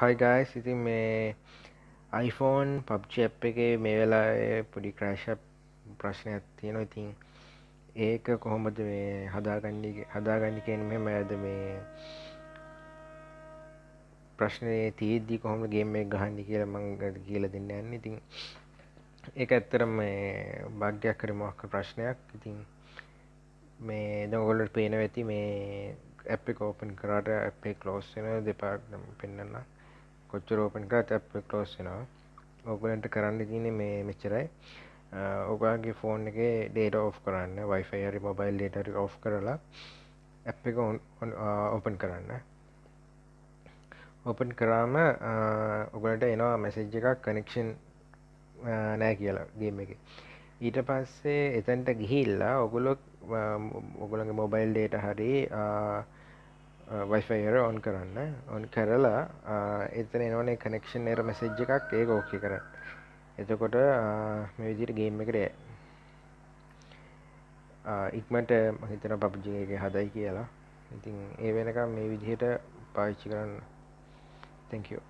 hi guys ඉතින් මේ iPhoneෆෝන් පබ්චප් එක මේ වෙලා පොඩි ක්‍රශ් ප්‍රශ්නයක් තියෙන ඉතින් ඒක කොහොමද මේ හදාගන්න හදාගනිකෙන් මෙම ඇද මේ ප්‍රශ්නය තියද්දී කොහොම ගේම ගහන්ඩි කියල මංගට කියල දෙන්න යන්න ඉතින් ඒක ඇත්තරම භාග්‍යයක් කරමක්ක ප්‍රශ්නයක් ඉතින් මේ දොගොල්ලට පේන ඇති මේ ඇප් ඕපන් කරාට ඇපේ කලෝස් වෙන දෙපාක් පෙන්න්නලා කොච්චර ඕපන් කරත් අප ක්ලෝස් වෙනවා ඕගලන්ට කරන්න කියන මේ මෙච්චරයි ඔගගේ ෆෝන් එක ඩේට ඔෆ් කරන්න වයිෆයි හරි මොබයිල් ඩේටරි ඔෆ් කරලා ඇ් එක ඕපන් කරන්න ඕපන් කරාම ඔගලට එනවා මැසෙජ් එකක් කනෙක්ෂන් නෑ කියලා ගේම එක ඊට පස්සේ එතැන්ට ගිහිල්ලා ඔගුලො ඔගුලගේ මොබයිල් ඩේට හරි වයිෆයිර ඔන් කරන්න ඔන් කරලා එතන එනවනේ කනෙක්ෂන් එර මැසෙජ් එකක් ඒක ඕක කර එතකොට මේ විදිට ගේම් එකටය ඉක්මට මහිතන පබ්ජගේ හදයි කියලා ඉතින් ඒ වෙනකම් මේ විදිහට පාච්චි කරන්න තැංකෝ